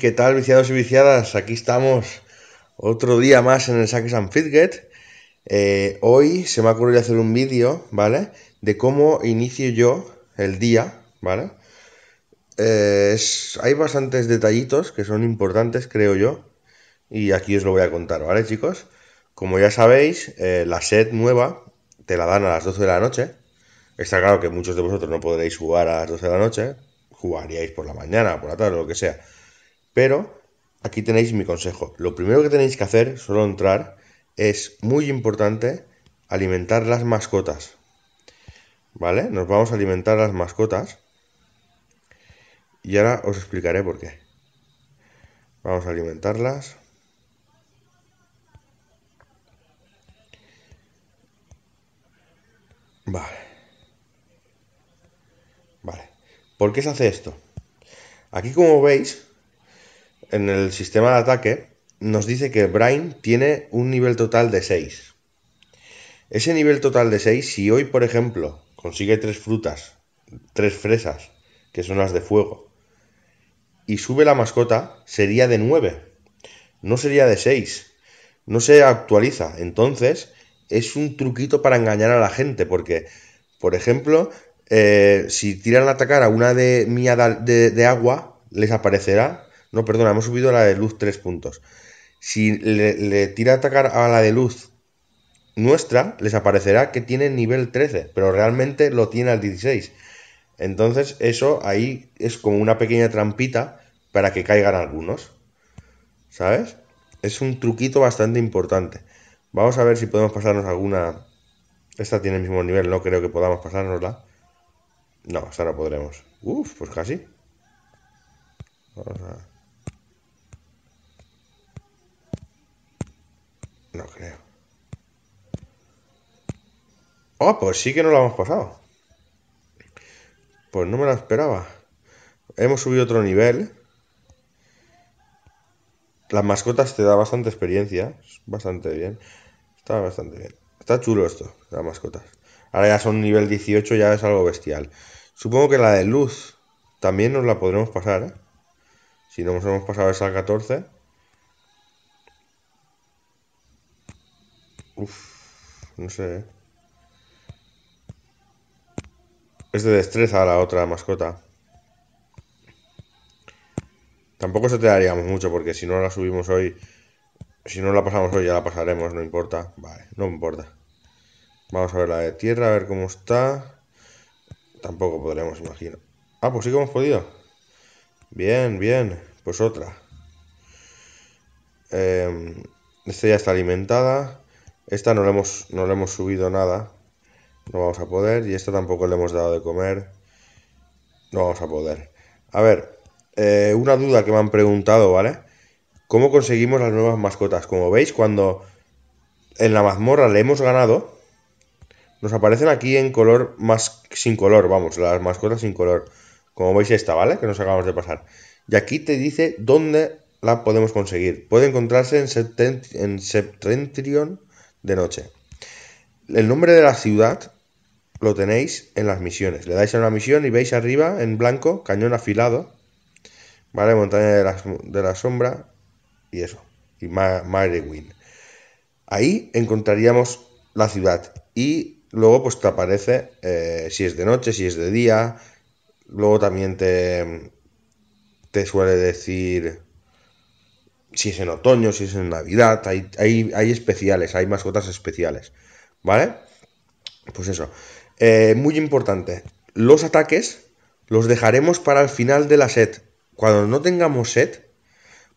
¿Qué tal, viciados y viciadas? Aquí estamos otro día más en el Saque and Fitget. Eh, hoy se me ha ocurrido hacer un vídeo, ¿vale? De cómo inicio yo el día, ¿vale? Eh, hay bastantes detallitos que son importantes, creo yo. Y aquí os lo voy a contar, ¿vale, chicos? Como ya sabéis, eh, la set nueva te la dan a las 12 de la noche. Está claro que muchos de vosotros no podréis jugar a las 12 de la noche. Jugaríais por la mañana, por la tarde, lo que sea pero aquí tenéis mi consejo. Lo primero que tenéis que hacer, solo entrar, es muy importante alimentar las mascotas. ¿Vale? Nos vamos a alimentar las mascotas. Y ahora os explicaré por qué. Vamos a alimentarlas. Vale. Vale. ¿Por qué se hace esto? Aquí como veis, en el sistema de ataque, nos dice que Brain tiene un nivel total de 6. Ese nivel total de 6, si hoy, por ejemplo, consigue 3 frutas, 3 fresas, que son las de fuego, y sube la mascota, sería de 9. No sería de 6. No se actualiza. Entonces, es un truquito para engañar a la gente, porque, por ejemplo, eh, si tiran a atacar a una de mía de agua, les aparecerá no, perdona, hemos subido a la de luz 3 puntos. Si le, tira a atacar a la de luz nuestra, les aparecerá que tiene nivel 13, pero realmente lo tiene al 16. Entonces eso ahí es como una pequeña trampita para que caigan algunos. ¿Sabes? Es un truquito bastante importante. Vamos a ver si podemos pasarnos alguna... Esta tiene el mismo nivel, no creo que podamos pasárnosla. No, ahora podremos. Uf, pues casi. Vamos a... No creo. Oh, pues sí que no lo hemos pasado. Pues no me lo esperaba. Hemos subido otro nivel. Las mascotas te da bastante experiencia. Bastante bien. Está bastante bien. Está chulo esto, las mascotas. Ahora ya son nivel 18, ya es algo bestial. Supongo que la de luz también nos la podremos pasar, ¿eh? Si no nos hemos pasado esa 14. Uf, no sé. Eh. Es de destreza la otra mascota. Tampoco se te daríamos mucho porque si no la subimos hoy... Si no la pasamos hoy ya la pasaremos, no importa. Vale, no importa. Vamos a ver la de tierra, a ver cómo está. Tampoco podremos, imagino. Ah, pues sí que hemos podido. Bien, bien. Pues otra. Eh, esta ya está alimentada. Esta no le hemos, no subido nada. No vamos a poder. Y esta tampoco le hemos dado de comer. No vamos a poder. A ver, eh, una duda que me han preguntado, ¿vale? ¿Cómo conseguimos las nuevas mascotas? Como veis, cuando en la mazmorra le hemos ganado, nos aparecen aquí en color más sin color, vamos, las mascotas sin color. Como veis esta, ¿vale? Que nos acabamos de pasar. Y aquí te dice dónde la podemos conseguir. Puede encontrarse en, en Septentrion de noche. El nombre de la ciudad lo tenéis en las misiones. Le dais a una misión y veis arriba en blanco, cañón afilado, ¿vale? Montaña de la, de la sombra y eso, y Wind. Ahí encontraríamos la ciudad y luego pues te aparece eh, si es de noche, si es de día. Luego también te, te suele decir si es en otoño, si es en Navidad, hay, hay, especiales, hay mascotas especiales, ¿vale? Pues eso. Eh, muy importante, los ataques los dejaremos para el final de la set. Cuando no tengamos set,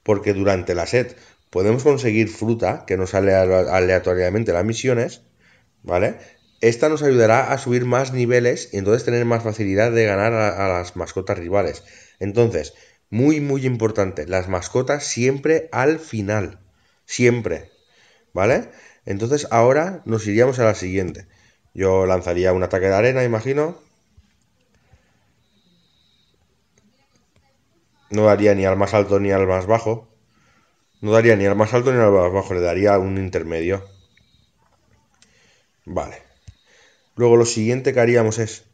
porque durante la set podemos conseguir fruta que nos sale aleatoriamente las misiones, ¿vale? Esta nos ayudará a subir más niveles y entonces tener más facilidad de ganar a, a las mascotas rivales. Entonces, muy, muy importante. Las mascotas siempre al final. Siempre. ¿Vale? Entonces ahora nos iríamos a la siguiente. Yo lanzaría un ataque de arena, imagino. No daría ni al más alto ni al más bajo. No daría ni al más alto ni al más bajo. Le daría un intermedio. Vale. Luego lo siguiente que haríamos es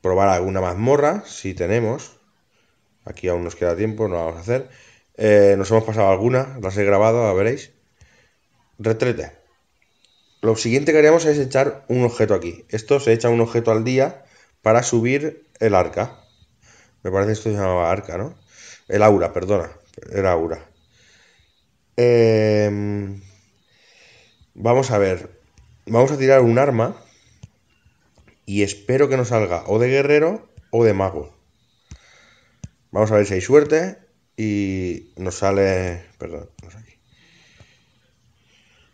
probar alguna mazmorra, si tenemos. Aquí aún nos queda tiempo, no vamos a hacer. Eh, nos hemos pasado alguna, las he grabado, la veréis. Retrete. Lo siguiente que haríamos es echar un objeto aquí. Esto se echa un objeto al día para subir el arca. Me parece que esto se llamaba arca, ¿no? El aura, perdona. era aura. Em, vamos a ver. Vamos a tirar un arma. Y espero que nos salga o de guerrero o de mago. Vamos a ver si hay suerte y nos sale... Perdón,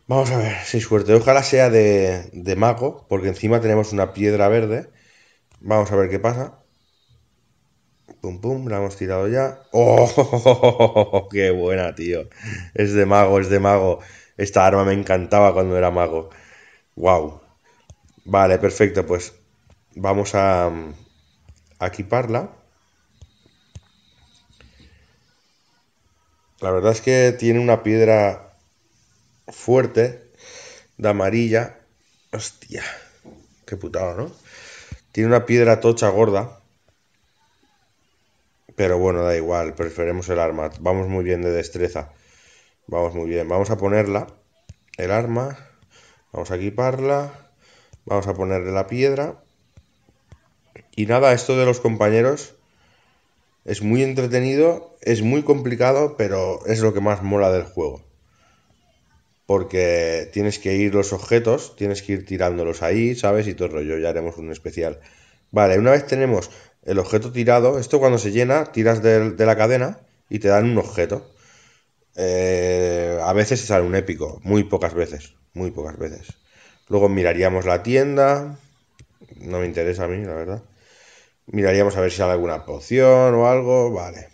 Vamos a ver si hay suerte. Ojalá sea de, mago, porque encima tenemos una piedra verde. Vamos a ver qué pasa. Pum, pum, la hemos tirado ya. ¡Oh! ¡Qué buena, tío! Es de mago, es de mago. Esta arma me encantaba cuando era mago. ¡Wow! Vale, perfecto, pues vamos a mm, equiparla. La verdad es que tiene una piedra fuerte, de amarilla. Hostia, qué putada, ¿no? Tiene una piedra tocha gorda. Pero bueno, da igual, preferemos el arma. Vamos muy bien de destreza. Vamos muy bien. Vamos a ponerla. El arma. Vamos a equiparla. Vamos a ponerle la piedra. Y nada, esto de los compañeros es muy entretenido, es muy complicado, pero es lo que más mola del juego. Porque tienes que ir los objetos, tienes que ir tirándolos ahí, ¿sabes? Y todo el rollo, ya haremos un especial. Vale, una vez tenemos el objeto tirado, esto cuando se llena, tiras de, la cadena y te dan un objeto. Eh, a veces se sale un épico, muy pocas veces, muy pocas veces. Luego miraríamos la tienda, no me interesa a mí, la verdad. Miraríamos a ver si sale alguna poción o algo, vale.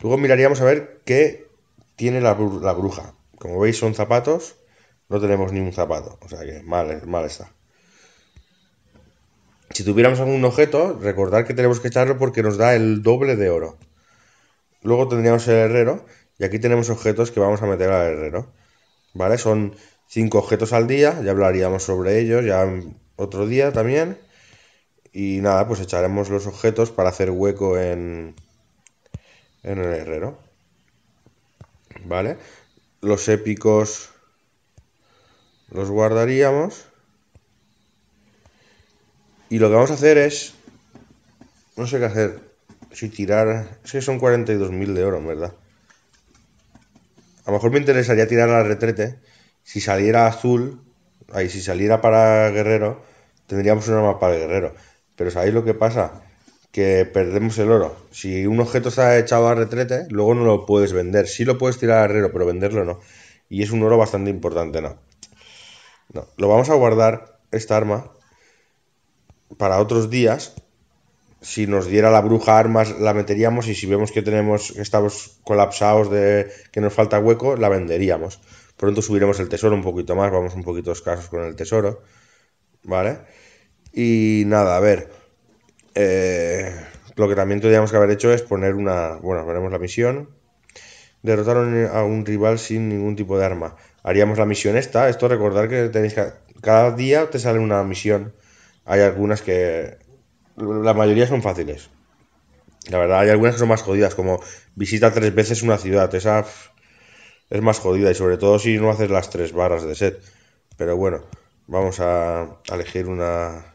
Luego miraríamos a ver qué tiene la, bruja. Como veis son zapatos, no tenemos ni un zapato, o sea que mal, está. Si tuviéramos algún objeto, recordar que tenemos que echarlo porque nos da el doble de oro. Luego tendríamos el herrero, y aquí tenemos objetos que vamos a meter al herrero. ¿Vale? Son cinco objetos al día, ya hablaríamos sobre ellos ya otro día también. Y nada, pues echaremos los objetos para hacer hueco en, en el herrero. ¿Vale? Los épicos los guardaríamos. Y lo que vamos a hacer es... No sé qué hacer. Si tirar... Es que son 42.000 de oro, en verdad. A lo mejor me interesaría tirar al retrete. Si saliera azul... Ahí, si saliera para guerrero... Tendríamos un arma para guerrero. Pero ¿sabéis lo que pasa? Que perdemos el oro. Si un objeto está echado a retrete, luego no lo puedes vender. Sí lo puedes tirar al herrero, pero venderlo no. Y es un oro bastante importante, ¿no? No, lo vamos a guardar, esta arma, para otros días. Si nos diera la bruja armas, la meteríamos y si vemos que tenemos, que estamos colapsados de que nos falta hueco, la venderíamos. Pronto subiremos el tesoro un poquito más, vamos un poquito escasos con el tesoro, ¿vale? Y nada, a ver. Eh, lo que también tendríamos que haber hecho es poner una. Bueno, ponemos la misión. Derrotar a un rival sin ningún tipo de arma. Haríamos la misión esta. Esto recordar que tenéis que. Cada día te sale una misión. Hay algunas que. La mayoría son fáciles. La verdad, hay algunas que son más jodidas, como visita tres veces una ciudad. Esa es más jodida y sobre todo si no haces las tres barras de set. Pero bueno, vamos a elegir una,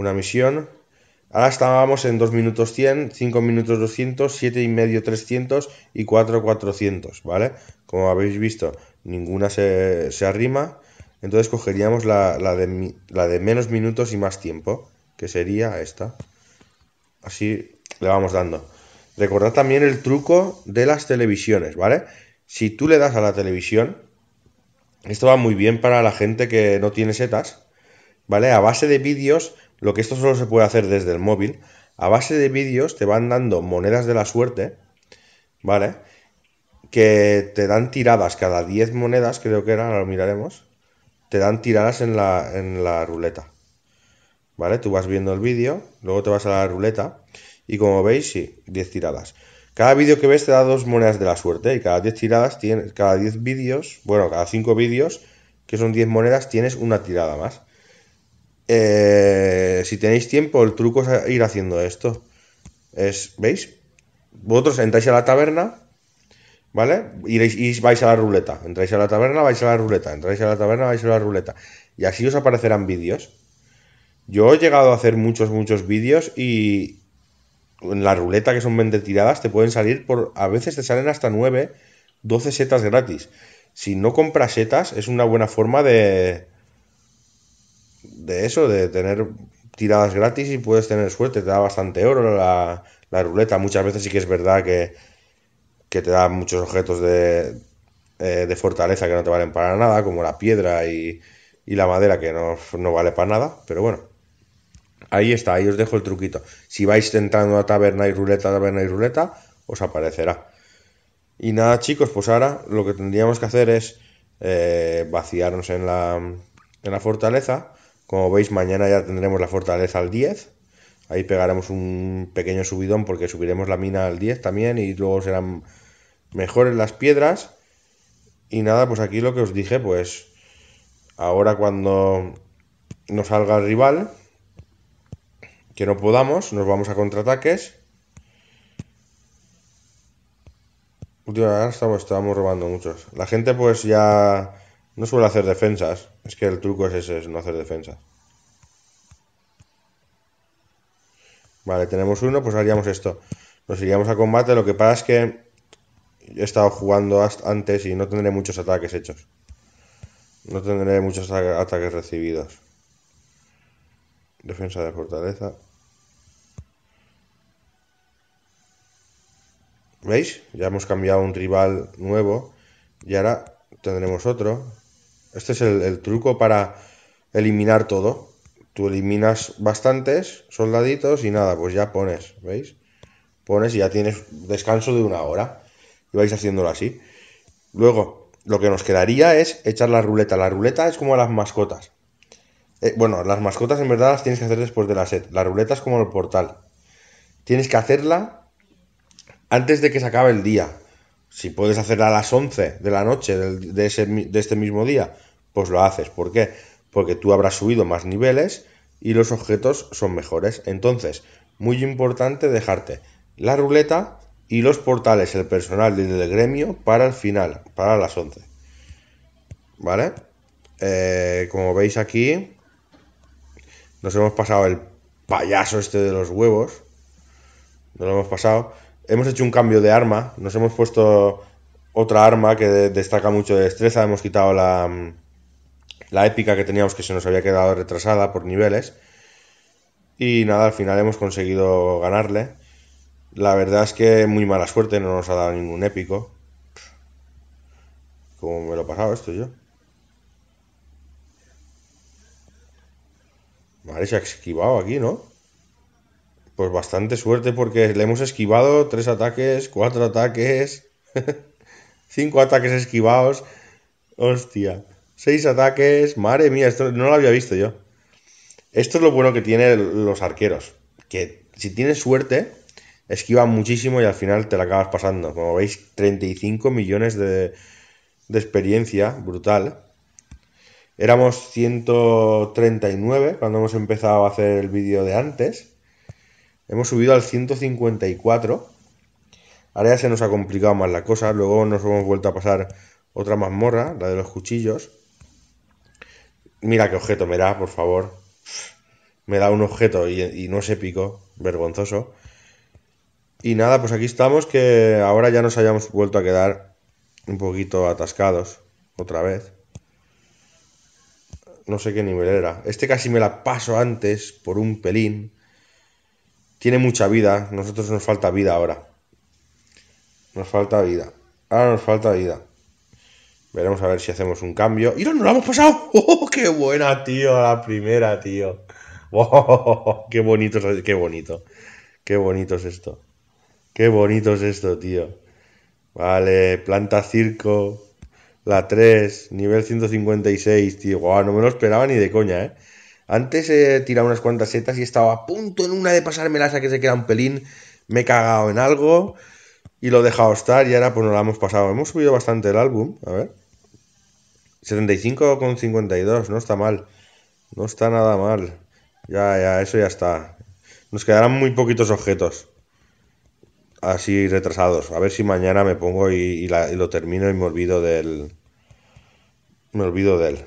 una misión. Ahora estábamos en 2 minutos 100, 5 minutos 200, 7 y medio 300 y 4 400, ¿vale? Como habéis visto, ninguna se, arrima. Entonces cogeríamos la, de, la de menos minutos y más tiempo, que sería esta. Así le vamos dando. Recordad también el truco de las televisiones, ¿vale? Si tú le das a la televisión, esto va muy bien para la gente que no tiene setas, ¿vale? A base de vídeos lo que esto solo se puede hacer desde el móvil, a base de vídeos te van dando monedas de la suerte, ¿vale? Que te dan tiradas, cada 10 monedas creo que ahora lo miraremos, te dan tiradas en la, en la ruleta, ¿vale? Tú vas viendo el vídeo, luego te vas a la ruleta y como veis, sí, 10 tiradas. Cada vídeo que ves te da dos monedas de la suerte y cada 10 tiradas tienes, cada 10 vídeos, bueno, cada 5 vídeos, que son 10 monedas, tienes una tirada más. Eh, si tenéis tiempo, el truco es ir haciendo esto. Es, ¿veis? Vosotros entráis a la taberna, ¿vale? Iréis, y vais a la ruleta. Entráis a la taberna, vais a la ruleta. Entráis a la taberna, vais a la ruleta. Y así os aparecerán vídeos. Yo he llegado a hacer muchos, muchos vídeos y en la ruleta, que son 20 tiradas, te pueden salir por. A veces te salen hasta 9, 12 setas gratis. Si no compras setas, es una buena forma de. de eso, de tener tiradas gratis y puedes tener suerte, te da bastante oro la, la ruleta. Muchas veces sí que es verdad que, que te da muchos objetos de, eh, de, fortaleza que no te valen para nada, como la piedra y, y la madera que no, no, vale para nada, pero bueno. Ahí está, ahí os dejo el truquito. Si vais tentando a taberna y ruleta, taberna y ruleta, os aparecerá. Y nada, chicos, pues ahora lo que tendríamos que hacer es eh, vaciarnos en la, en la fortaleza como veis, mañana ya tendremos la fortaleza al 10. Ahí pegaremos un pequeño subidón porque subiremos la mina al 10 también y luego serán mejores las piedras. Y nada, pues aquí lo que os dije, pues ahora cuando nos salga el rival, que no podamos, nos vamos a contraataques. Últimamente estamos, estábamos robando muchos. La gente pues ya no suele hacer defensas. Es que el truco es ese, no hacer defensas. Vale, tenemos uno, pues haríamos esto. Nos iríamos a combate, lo que pasa es que he estado jugando antes y no tendré muchos ataques hechos. No tendré muchos ataques recibidos. Defensa de fortaleza. ¿Veis? Ya hemos cambiado un rival nuevo y ahora tendremos otro. Este es el, truco para eliminar todo. Tú eliminas bastantes soldaditos y nada, pues ya pones, ¿veis? Pones y ya tienes descanso de una hora. Y vais haciéndolo así. Luego, lo que nos quedaría es echar la ruleta. La ruleta es como las mascotas. Eh, bueno, las mascotas en verdad las tienes que hacer después de la set. La ruleta es como el portal. Tienes que hacerla antes de que se acabe el día si puedes hacerla a las 11 de la noche de, este mismo día, pues lo haces. ¿Por qué? Porque tú habrás subido más niveles y los objetos son mejores. Entonces, muy importante dejarte la ruleta y los portales, el personal del gremio para el final, para las 11. ¿Vale? Eh, como veis aquí, nos hemos pasado el payaso este de los huevos. Nos lo hemos pasado hemos hecho un cambio de arma, nos hemos puesto otra arma que destaca mucho de destreza, hemos quitado la, mm, la épica que teníamos que se nos había quedado retrasada por niveles. Y nada, al final hemos conseguido ganarle. La verdad es que muy mala suerte, no nos ha dado ningún épico. ¿Cómo me lo he pasado esto yo? Vale, se ha esquivado aquí, ¿no? pues bastante suerte porque le hemos esquivado tres ataques, cuatro ataques, cinco ataques esquivados. Hostia, seis ataques. Madre mía, esto no lo había visto yo. Esto es lo bueno que tienen los arqueros. Que si tienes suerte, esquivan muchísimo y al final te la acabas pasando. Como veis, 35 millones de, de experiencia, brutal. Éramos 139 cuando hemos empezado a hacer el vídeo de antes. Hemos subido al 154. Ahora ya se nos ha complicado más la cosa. Luego nos hemos vuelto a pasar otra mazmorra, la de los cuchillos. Mira qué objeto me da, por favor. Me da un objeto y, no es épico, vergonzoso. Y nada, pues aquí estamos, que ahora ya nos hayamos vuelto a quedar un poquito atascados otra vez. No sé qué nivel era. Este casi me la paso antes por un pelín tiene mucha vida. Nosotros nos falta vida ahora. Nos falta vida. Ahora nos falta vida. Veremos a ver si hacemos un cambio. ¡Y no, nos lo hemos pasado! ¡Oh, qué buena, tío! La primera, tío. ¡Oh, qué bonito, qué bonito. Qué bonito es esto. Qué bonito es esto, tío. Vale, planta circo. La 3, nivel 156, tío. Guau, no me lo esperaba ni de coña, ¿eh? Antes he eh, tirado unas cuantas setas y estaba a punto en una de pasármelas a que se queda un pelín. Me he cagado en algo y lo he dejado estar y ahora pues no la hemos pasado. Hemos subido bastante el álbum, a ver. 75,52, no está mal. No está nada mal. Ya, ya, eso ya está. Nos quedarán muy poquitos objetos. Así retrasados. A ver si mañana me pongo y, lo termino y me olvido del... Me olvido de él.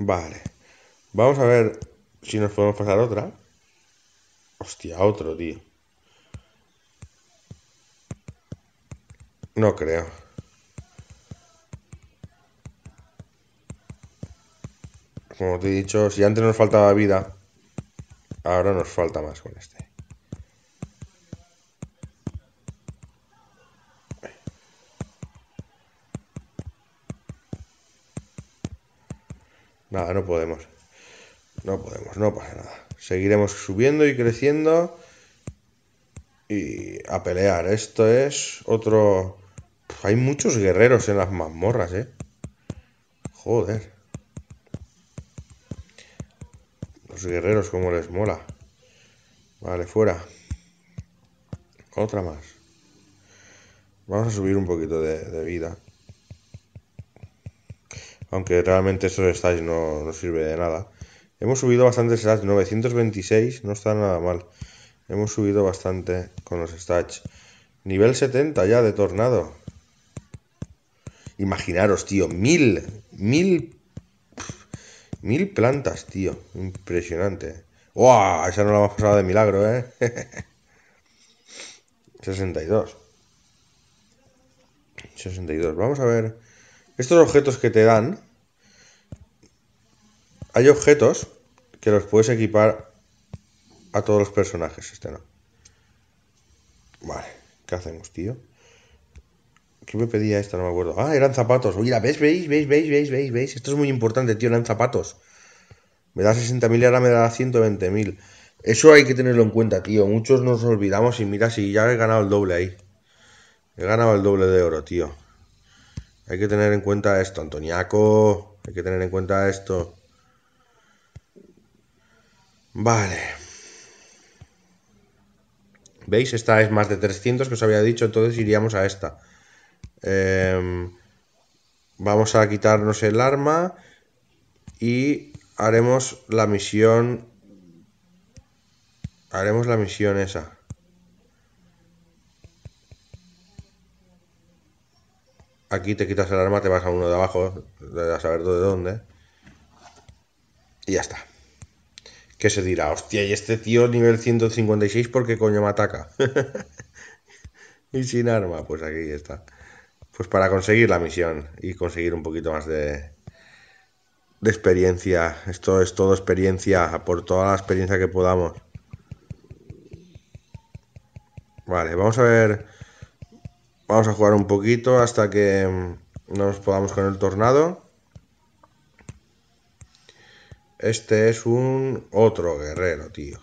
Vale. Vamos a ver si nos podemos pasar otra. Hostia, otro, tío. No creo. Como te he dicho, si antes nos faltaba vida, ahora nos falta más con este. Nada, no podemos. No podemos, no pasa nada. Seguiremos subiendo y creciendo. Y a pelear. Esto es otro... hay muchos guerreros en las mazmorras, ¿eh? Joder. Los guerreros como les mola. Vale, fuera. Otra más. Vamos a subir un poquito de, de vida aunque realmente esos stats no, no sirve de nada. Hemos subido bastante stats, 926 no está nada mal. Hemos subido bastante con los stats. Nivel 70 ya de tornado. Imaginaros, tío, mil, mil, mil plantas, tío. Impresionante. ¡Wow! Esa no la hemos pasado de milagro, ¿eh? 62. 62. Vamos a ver estos objetos que te dan, hay objetos que los puedes equipar a todos los personajes. Este no. Vale, ¿qué hacemos, tío? ¿Qué me pedía esta? No me acuerdo. Ah, eran zapatos. Mira, veis, veis, veis, veis, veis, veis? Esto es muy importante, tío, eran zapatos. Me da 60.000 y ahora me da 120.000. Eso hay que tenerlo en cuenta, tío. Muchos nos olvidamos y mira si ya he ganado el doble ahí. He ganado el doble de oro, tío. Hay que tener en cuenta esto, Antoniaco. Hay que tener en cuenta esto. Vale. ¿Veis? Esta es más de 300 que os había dicho, entonces iríamos a esta. Em, vamos a quitarnos el arma y haremos la misión... Haremos la misión esa. Aquí te quitas el arma, te vas a uno de abajo, a saber de dónde. Y ya está. Que se dirá, hostia, y este tío nivel 156, ¿por qué coño me ataca? y sin arma, pues aquí está. Pues para conseguir la misión y conseguir un poquito más de, de experiencia. Esto es todo experiencia, por toda la experiencia que podamos. Vale, vamos a ver Vamos a jugar un poquito hasta que mm, nos podamos con el tornado. Este es un otro guerrero, tío.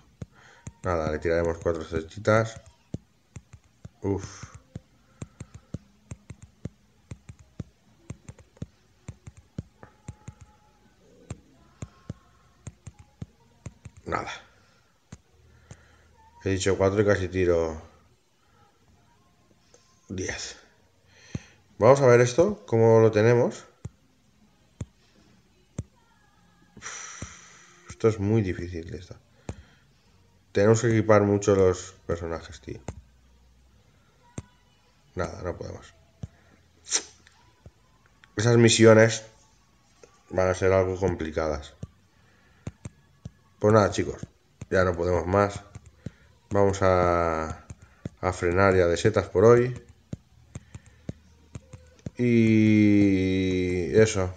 Nada, le tiraremos cuatro cestitas. Uf. Nada. He dicho cuatro y casi tiro 10. Vamos a ver esto, cómo lo tenemos. esto es muy difícil Tenemos que equipar mucho los personajes, tío. Nada, no podemos. Esas misiones van a ser algo complicadas. Pues nada, chicos. Ya no podemos más. Vamos a, a frenar ya de setas por hoy. Y eso.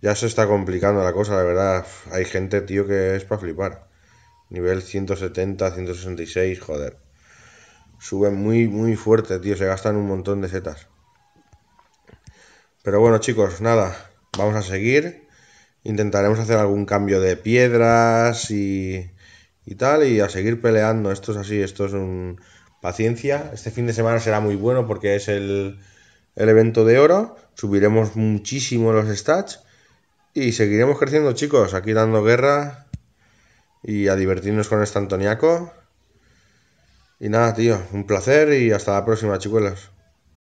Ya se está complicando la cosa, la verdad. Hay gente, tío, que es para flipar. Nivel 170, 166, joder. Suben muy, muy fuerte, tío. Se gastan un montón de setas. Pero bueno, chicos, nada. Vamos a seguir. Intentaremos hacer algún cambio de piedras y, y tal. Y a seguir peleando. Esto es así, esto es un... Paciencia. Este fin de semana será muy bueno porque es el el evento de oro, subiremos muchísimo los stats y seguiremos creciendo chicos, aquí dando guerra y a divertirnos con este Antoniaco. Y nada, tío, un placer y hasta la próxima, chicuelos.